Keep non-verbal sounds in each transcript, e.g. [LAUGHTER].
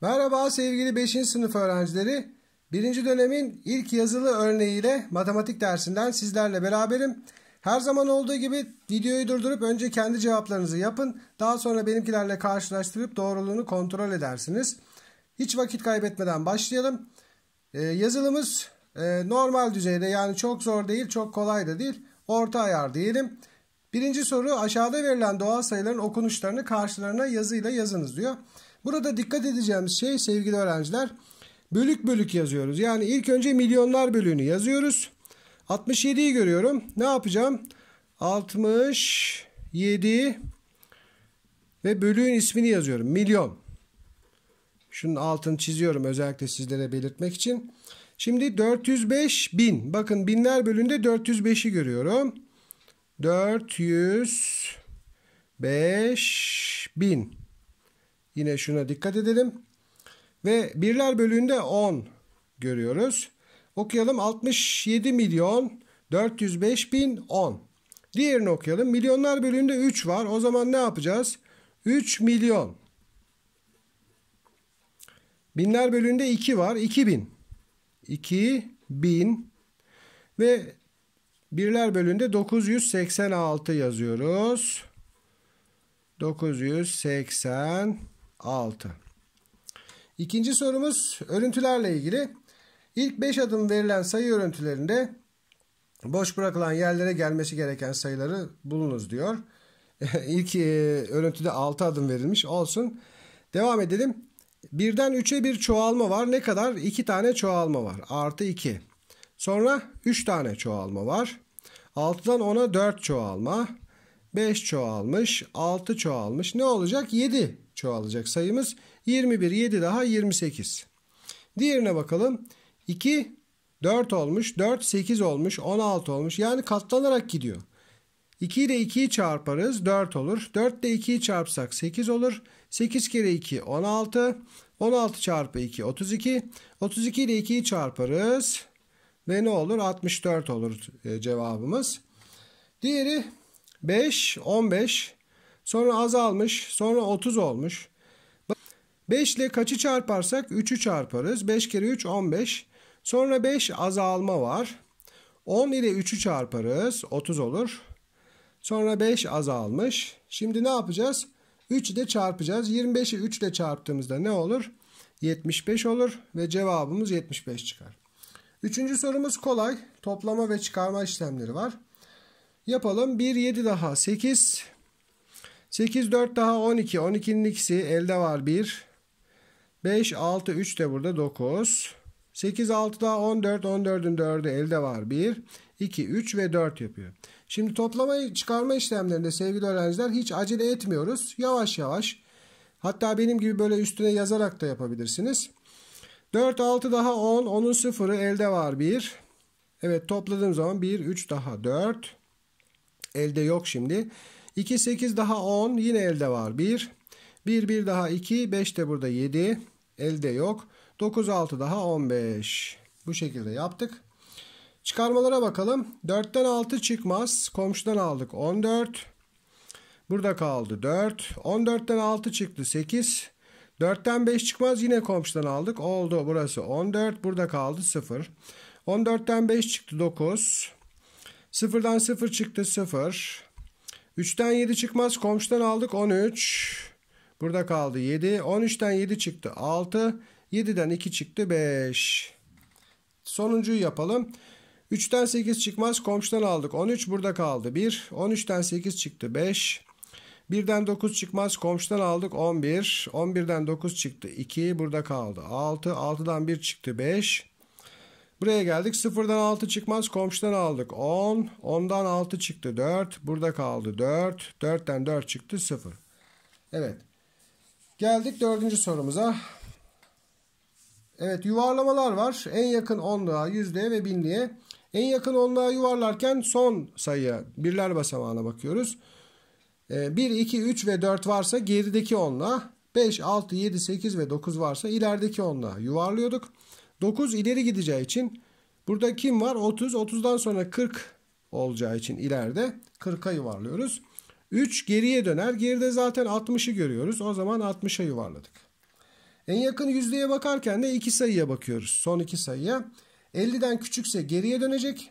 Merhaba sevgili 5. sınıf öğrencileri. 1. dönemin ilk yazılı örneğiyle matematik dersinden sizlerle beraberim. Her zaman olduğu gibi videoyu durdurup önce kendi cevaplarınızı yapın. Daha sonra benimkilerle karşılaştırıp doğruluğunu kontrol edersiniz. Hiç vakit kaybetmeden başlayalım. Ee, yazılımız e, normal düzeyde yani çok zor değil çok kolay da değil. Orta ayar diyelim. Birinci soru aşağıda verilen doğal sayıların okunuşlarını karşılarına yazıyla yazınız diyor. Burada dikkat edeceğimiz şey sevgili öğrenciler bölük bölük yazıyoruz. Yani ilk önce milyonlar bölüğünü yazıyoruz. 67'yi görüyorum. Ne yapacağım? 67 ve bölüğün ismini yazıyorum. Milyon. Şunun altını çiziyorum özellikle sizlere belirtmek için. Şimdi 405 bin. Bakın binler bölümünde 405'i görüyorum. 405 bin. Yine şuna dikkat edelim. Ve birler bölüğünde 10 görüyoruz. Okuyalım 67 milyon 405 bin 10. Diğerini okuyalım. Milyonlar bölüğünde 3 var. O zaman ne yapacağız? 3 milyon. Binler bölüğünde 2 var. 2000. 2000 ve birler bölüğünde 986 yazıyoruz. 986 6. İkinci sorumuz örüntülerle ilgili. İlk 5 adım verilen sayı örüntülerinde boş bırakılan yerlere gelmesi gereken sayıları bulunuz diyor. [LAUGHS] İlk e, örüntüde 6 adım verilmiş olsun. Devam edelim. Birden 3'e bir çoğalma var. Ne kadar? 2 tane çoğalma var. Artı 2. Sonra 3 tane çoğalma var. 6'dan 10'a 4 çoğalma. 5 çoğalmış. 6 çoğalmış. Ne olacak? 7 çoğalacak sayımız. 21, 7 daha 28. Diğerine bakalım. 2, 4 olmuş, 4, 8 olmuş, 16 olmuş. Yani katlanarak gidiyor. 2 ile 2'yi çarparız 4 olur. 4 ile 2'yi çarpsak 8 olur. 8 kere 2 16. 16 çarpı 2 32. 32 ile 2'yi çarparız. Ve ne olur? 64 olur e, cevabımız. Diğeri 5, 15. Sonra azalmış. Sonra 30 olmuş. 5 ile kaçı çarparsak 3'ü çarparız. 5 kere 3 15. Sonra 5 azalma var. 10 ile 3'ü çarparız. 30 olur. Sonra 5 azalmış. Şimdi ne yapacağız? 3 ile çarpacağız. 25'i 3 ile çarptığımızda ne olur? 75 olur ve cevabımız 75 çıkar. Üçüncü sorumuz kolay. Toplama ve çıkarma işlemleri var. Yapalım. 1, 7 daha 8. 8, 4 daha 12. 12'nin ikisi elde var 1. 5, 6, 3 de burada 9. 8, 6 daha 14. 14'ün 4'ü elde var 1. 2, 3 ve 4 yapıyor. Şimdi toplama çıkarma işlemlerinde sevgili öğrenciler hiç acele etmiyoruz. Yavaş yavaş. Hatta benim gibi böyle üstüne yazarak da yapabilirsiniz. 4, 6 daha 10. 10'un 0'ı elde var 1. Evet topladığım zaman 1, 3 daha 4. Elde yok şimdi. Şimdi. 2 8 daha 10 yine elde var 1. 1 1 daha 2 5 de burada 7 elde yok. 9 6 daha 15 bu şekilde yaptık. Çıkarmalara bakalım. 4'ten 6 çıkmaz. Komşudan aldık 14. Burada kaldı 4. 14'ten 6 çıktı 8. 4'ten 5 çıkmaz yine komşudan aldık. Oldu burası 14. Burada kaldı 0. 14'ten 5 çıktı 9. 0'dan 0 çıktı 0. 3'ten 7 çıkmaz. Komşudan aldık 13. Burada kaldı 7. 13'ten 7 çıktı 6. 7'den 2 çıktı 5. Sonuncuyu yapalım. 3'ten 8 çıkmaz. Komşudan aldık 13. Burada kaldı 1. 13'ten 8 çıktı 5. 1'den 9 çıkmaz. Komşudan aldık 11. 11'den 9 çıktı 2. Burada kaldı 6. 6'dan 1 çıktı 5. Buraya geldik. Sıfırdan 6 çıkmaz. Komşudan aldık. 10. 10'dan 6 çıktı. 4. Burada kaldı. 4. 4'ten 4 çıktı. 0. Evet. Geldik dördüncü sorumuza. Evet yuvarlamalar var. En yakın onluğa, yüzlüğe ve binliğe. En yakın onluğa yuvarlarken son sayıya birler basamağına bakıyoruz. 1, 2, 3 ve 4 varsa gerideki onluğa. 5, 6, 7, 8 ve 9 varsa ilerideki onluğa yuvarlıyorduk. 9 ileri gideceği için burada kim var? 30. 30'dan sonra 40 olacağı için ileride 40'a yuvarlıyoruz. 3 geriye döner. Geride zaten 60'ı görüyoruz. O zaman 60'a yuvarladık. En yakın yüzdeye bakarken de iki sayıya bakıyoruz. Son iki sayıya. 50'den küçükse geriye dönecek.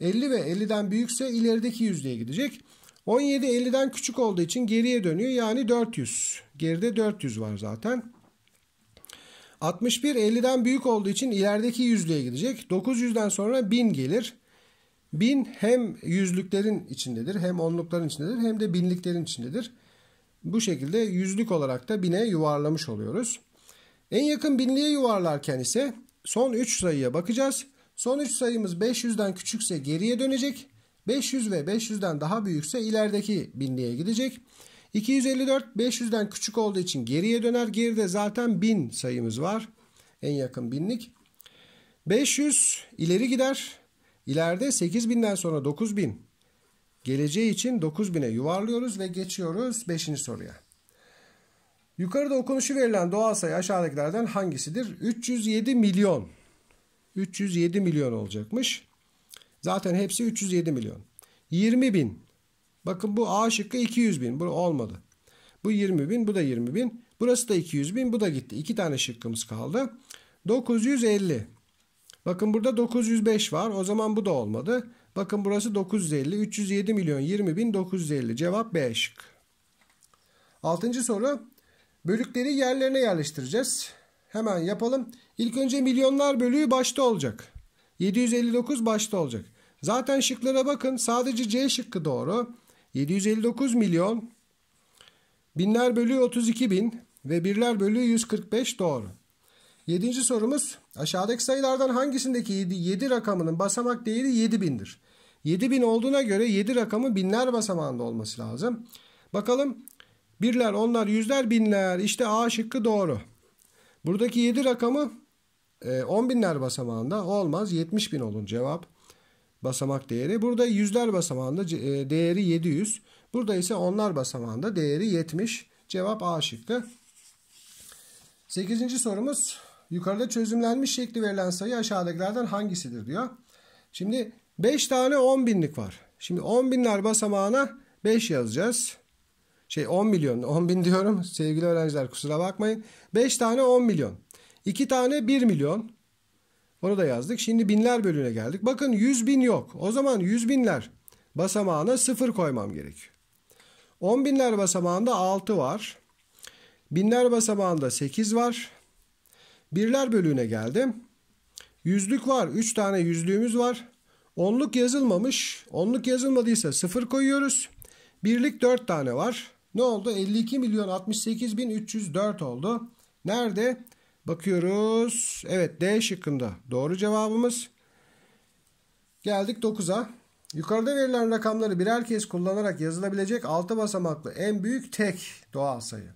50 ve 50'den büyükse ilerideki yüzdeye gidecek. 17 50'den küçük olduğu için geriye dönüyor. Yani 400. Geride 400 var zaten. 61 50'den büyük olduğu için ilerideki yüzlüğe gidecek. 900'den sonra 1000 gelir. 1000 hem yüzlüklerin içindedir, hem onlukların içindedir, hem de binliklerin içindedir. Bu şekilde yüzlük olarak da bine yuvarlamış oluyoruz. En yakın binliğe yuvarlarken ise son 3 sayıya bakacağız. Son 3 sayımız 500'den küçükse geriye dönecek. 500 ve 500'den daha büyükse ilerideki binliğe gidecek. 254 500'den küçük olduğu için geriye döner. Geride zaten 1000 sayımız var. En yakın binlik. 500 ileri gider. İleride 8000'den sonra 9000. Geleceği için 9000'e yuvarlıyoruz ve geçiyoruz 5. soruya. Yukarıda okunuşu verilen doğal sayı aşağıdakilerden hangisidir? 307 milyon. 307 milyon olacakmış. Zaten hepsi 307 milyon. 20 bin. Bakın bu A şıkkı 200 bin. Bu olmadı. Bu 20 bin. Bu da 20 bin. Burası da 200 bin. Bu da gitti. İki tane şıkkımız kaldı. 950. Bakın burada 905 var. O zaman bu da olmadı. Bakın burası 950. 307 milyon 20 bin 950. Cevap B şık. Altıncı soru. Bölükleri yerlerine yerleştireceğiz. Hemen yapalım. İlk önce milyonlar bölüğü başta olacak. 759 başta olacak. Zaten şıklara bakın. Sadece C şıkkı doğru. 759 milyon binler bölü 32 bin ve birler bölü 145 doğru. Yedinci sorumuz aşağıdaki sayılardan hangisindeki 7, 7 rakamının basamak değeri 7000'dir? 7000 olduğuna göre 7 rakamı binler basamağında olması lazım. Bakalım birler, onlar, yüzler, binler işte A şıkkı doğru. Buradaki 7 rakamı 10 e, binler basamağında olmaz 70 bin olun cevap basamak değeri. Burada yüzler basamağında e, değeri 700. Burada ise onlar basamağında değeri 70. Cevap A şıkkı. 8. sorumuz yukarıda çözümlenmiş şekli verilen sayı aşağıdakilerden hangisidir diyor. Şimdi 5 tane 10 binlik var. Şimdi 10 binler basamağına 5 yazacağız. Şey 10 milyon 10 bin diyorum sevgili öğrenciler kusura bakmayın. 5 tane 10 milyon. 2 tane 1 milyon. Onu da yazdık. Şimdi binler bölüne geldik. Bakın 100 bin yok. O zaman 100 binler basamağına 0 koymam gerekiyor. 10 binler basamağında 6 var. Binler basamağında 8 var. Birler bölüğüne geldim. Yüzlük var. 3 tane yüzlüğümüz var. Onluk yazılmamış. Onluk yazılmadıysa 0 koyuyoruz. Birlik 4 tane var. Ne oldu? 52 milyon 68 bin 304 oldu. Nerede? Bakıyoruz. Evet D şıkkında doğru cevabımız. Geldik 9'a. Yukarıda verilen rakamları birer kez kullanarak yazılabilecek altı basamaklı en büyük tek doğal sayı.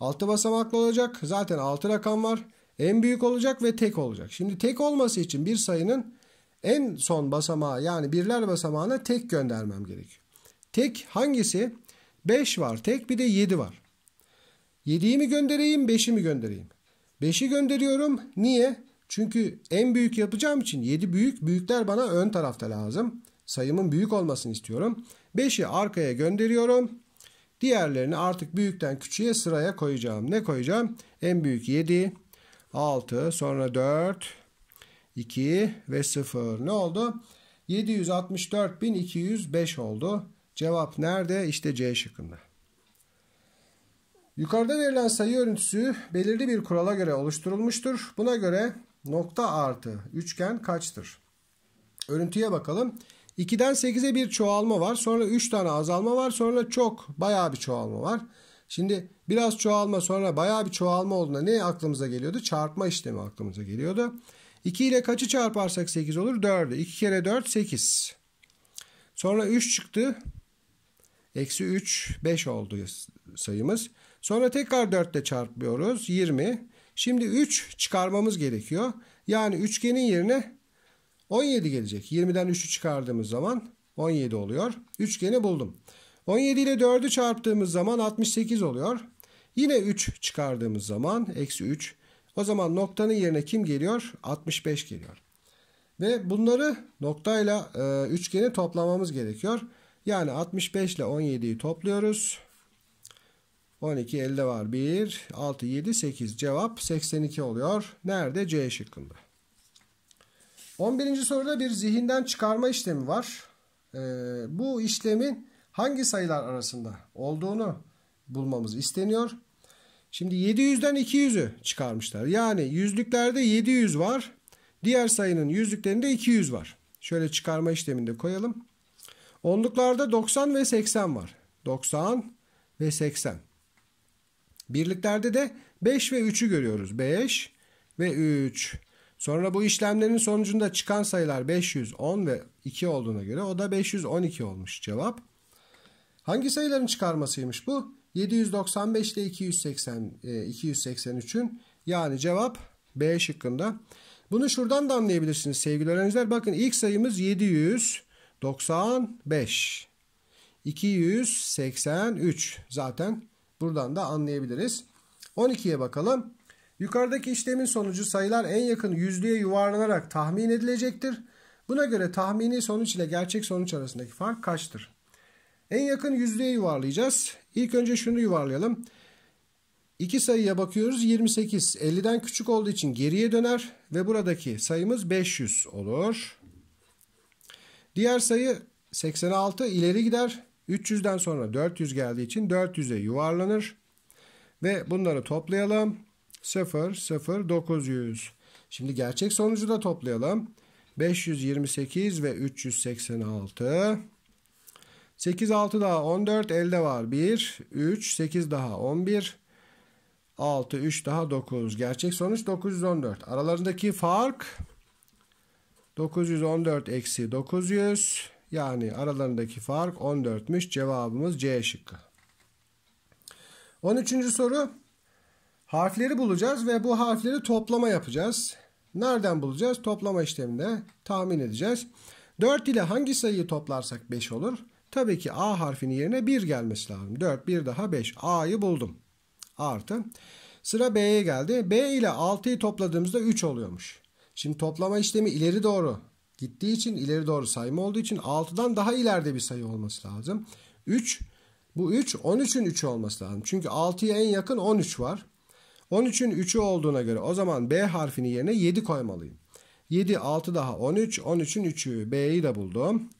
Altı basamaklı olacak. Zaten altı rakam var. En büyük olacak ve tek olacak. Şimdi tek olması için bir sayının en son basamağı yani birler basamağına tek göndermem gerekiyor. Tek hangisi? 5 var tek bir de 7 var. 7'yi mi göndereyim 5'i mi göndereyim? 5'i gönderiyorum. Niye? Çünkü en büyük yapacağım için 7 büyük. Büyükler bana ön tarafta lazım. Sayımın büyük olmasını istiyorum. 5'i arkaya gönderiyorum. Diğerlerini artık büyükten küçüğe sıraya koyacağım. Ne koyacağım? En büyük 7, 6, sonra 4, 2 ve 0. Ne oldu? 764.205 oldu. Cevap nerede? İşte C şıkkında. Yukarıda verilen sayı örüntüsü belirli bir kurala göre oluşturulmuştur. Buna göre nokta artı üçgen kaçtır? Örüntüye bakalım. 2'den 8'e bir çoğalma var. Sonra 3 tane azalma var. Sonra çok bayağı bir çoğalma var. Şimdi biraz çoğalma sonra bayağı bir çoğalma olduğunda ne aklımıza geliyordu? Çarpma işlemi aklımıza geliyordu. 2 ile kaçı çarparsak 8 olur? 4'ü. 2 kere 4 8. Sonra 3 çıktı. Eksi 3, 5 oldu sayımız. Sonra tekrar 4 ile çarpıyoruz. 20. Şimdi 3 çıkarmamız gerekiyor. Yani üçgenin yerine 17 gelecek. 20'den 3'ü çıkardığımız zaman 17 oluyor. Üçgeni buldum. 17 ile 4'ü çarptığımız zaman 68 oluyor. Yine 3 çıkardığımız zaman eksi 3. O zaman noktanın yerine kim geliyor? 65 geliyor. Ve bunları noktayla e, üçgeni toplamamız gerekiyor. Yani 65 ile 17'yi topluyoruz. 12 elde var 1 6 7 8 cevap 82 oluyor. Nerede? C şıkkında. 11. soruda bir zihinden çıkarma işlemi var. Ee, bu işlemin hangi sayılar arasında olduğunu bulmamız isteniyor. Şimdi 700'den 200'ü çıkarmışlar. Yani yüzlüklerde 700 var. Diğer sayının yüzlüklerinde 200 var. Şöyle çıkarma işleminde koyalım. Onluklarda 90 ve 80 var. 90 ve 80. Birliklerde de 5 ve 3'ü görüyoruz. 5 ve 3. Sonra bu işlemlerin sonucunda çıkan sayılar 510 ve 2 olduğuna göre o da 512 olmuş cevap. Hangi sayıların çıkarmasıymış bu? 795 ile 280 283'ün e, yani cevap B şıkkında. Bunu şuradan da anlayabilirsiniz sevgili öğrenciler. Bakın ilk sayımız 700 95 283 zaten buradan da anlayabiliriz. 12'ye bakalım. Yukarıdaki işlemin sonucu sayılar en yakın yüzlüğe yuvarlanarak tahmin edilecektir. Buna göre tahmini sonuç ile gerçek sonuç arasındaki fark kaçtır? En yakın yüzlüğe yuvarlayacağız. İlk önce şunu yuvarlayalım. İki sayıya bakıyoruz. 28 50'den küçük olduğu için geriye döner ve buradaki sayımız 500 olur. Diğer sayı 86 ileri gider. 300'den sonra 400 geldiği için 400'e yuvarlanır. Ve bunları toplayalım. 0, 0, 900. Şimdi gerçek sonucu da toplayalım. 528 ve 386. 8, 6 daha 14 elde var. 1, 3, 8 daha 11. 6, 3 daha 9. Gerçek sonuç 914. Aralarındaki fark 914 eksi 900 yani aralarındaki fark 14'müş. Cevabımız C şıkkı. 13. soru. Harfleri bulacağız ve bu harfleri toplama yapacağız. Nereden bulacağız? Toplama işleminde tahmin edeceğiz. 4 ile hangi sayıyı toplarsak 5 olur? Tabii ki A harfinin yerine 1 gelmesi lazım. 4, 1 daha 5. A'yı buldum. Artı. Sıra B'ye geldi. B ile 6'yı topladığımızda 3 oluyormuş. Şimdi toplama işlemi ileri doğru gittiği için ileri doğru sayma olduğu için 6'dan daha ileride bir sayı olması lazım. 3 bu 3 13'ün 3'ü olması lazım. Çünkü 6'ya en yakın 13 var. 13'ün 3'ü olduğuna göre o zaman B harfini yerine 7 koymalıyım. 7 6 daha 13 13'ün 3'ü B'yi de buldum.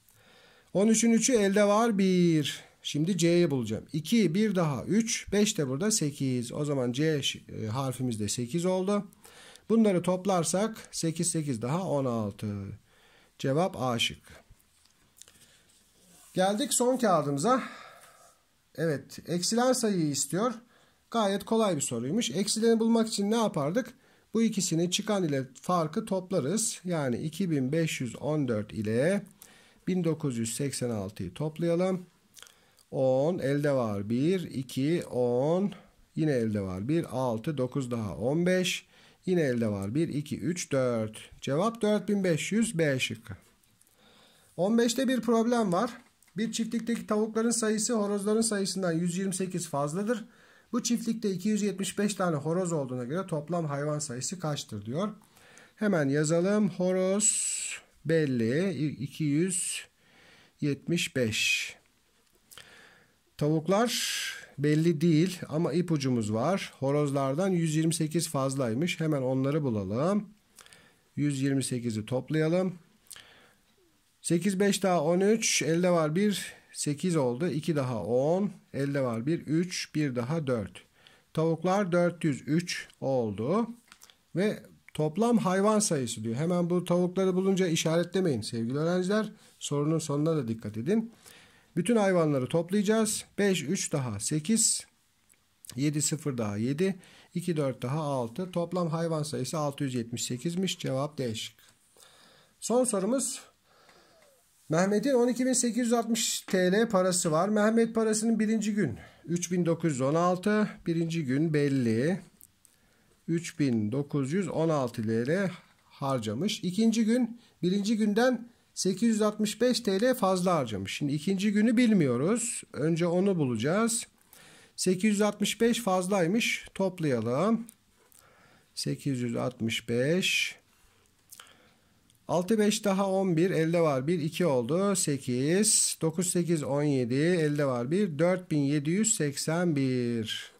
13'ün 3'ü elde var 1. Şimdi C'yi bulacağım. 2 1 daha 3 5 de burada 8. O zaman C e, harfimiz de 8 oldu. Bunları toplarsak 8 8 daha 16. Cevap A şıkkı. Geldik son kağıdımıza. Evet eksilen sayıyı istiyor. Gayet kolay bir soruymuş. Eksileni bulmak için ne yapardık? Bu ikisini çıkan ile farkı toplarız. Yani 2514 ile 1986'yı toplayalım. 10 elde var 1, 2, 10 yine elde var 1, 6, 9 daha 15. Yine elde var. 1, 2, 3, 4. Cevap 4500 B şıkkı. 15'te bir problem var. Bir çiftlikteki tavukların sayısı horozların sayısından 128 fazladır. Bu çiftlikte 275 tane horoz olduğuna göre toplam hayvan sayısı kaçtır diyor. Hemen yazalım. Horoz belli. 275. Tavuklar belli değil ama ipucumuz var. Horozlardan 128 fazlaymış. Hemen onları bulalım. 128'i toplayalım. 8 5 daha 13 elde var 1 8 oldu 2 daha 10 elde var 1 3 1 daha 4 tavuklar 403 oldu ve toplam hayvan sayısı diyor hemen bu tavukları bulunca işaretlemeyin sevgili öğrenciler sorunun sonuna da dikkat edin bütün hayvanları toplayacağız. 5, 3 daha 8, 7, 0 daha 7, 2, 4 daha 6. Toplam hayvan sayısı 678'miş. Cevap değişik. Son sorumuz Mehmet'in 12.860 TL parası var. Mehmet parasının birinci gün 3916, birinci gün belli. 3916 TL harcamış. İkinci gün birinci günden 865 TL fazla harcamış. Şimdi ikinci günü bilmiyoruz. Önce onu bulacağız. 865 fazlaymış. Toplayalım. 865 6 5 daha 11 elde var 1 2 oldu 8 9 8 17 elde var 1 4781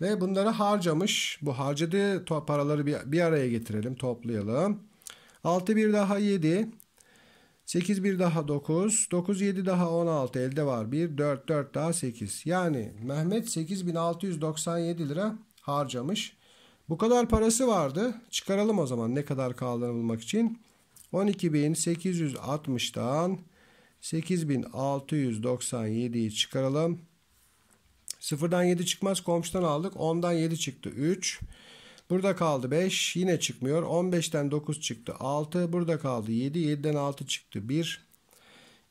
ve bunları harcamış bu harcadığı paraları bir, bir araya getirelim toplayalım 6 1 daha 7 8 1 daha 9. 9 7 daha 16 elde var. 1 4 4 daha 8. Yani Mehmet 8697 lira harcamış. Bu kadar parası vardı. Çıkaralım o zaman ne kadar kaldığını bulmak için. 12.860'dan 8.697'yi çıkaralım. 0'dan 7 çıkmaz komşudan aldık. 10'dan 7 çıktı 3. Burada kaldı 5. Yine çıkmıyor. 15'ten 9 çıktı. 6. Burada kaldı 7. 7'den 6 çıktı. 1.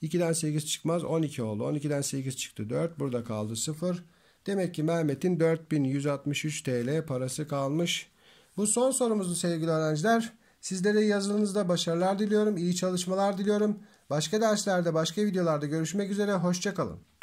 2'den 8 çıkmaz. 12 oldu. 12'den 8 çıktı. 4. Burada kaldı 0. Demek ki Mehmet'in 4163 TL parası kalmış. Bu son sorumuzdu sevgili öğrenciler. Sizlere yazınızda başarılar diliyorum. İyi çalışmalar diliyorum. Başka derslerde, başka videolarda görüşmek üzere. Hoşçakalın.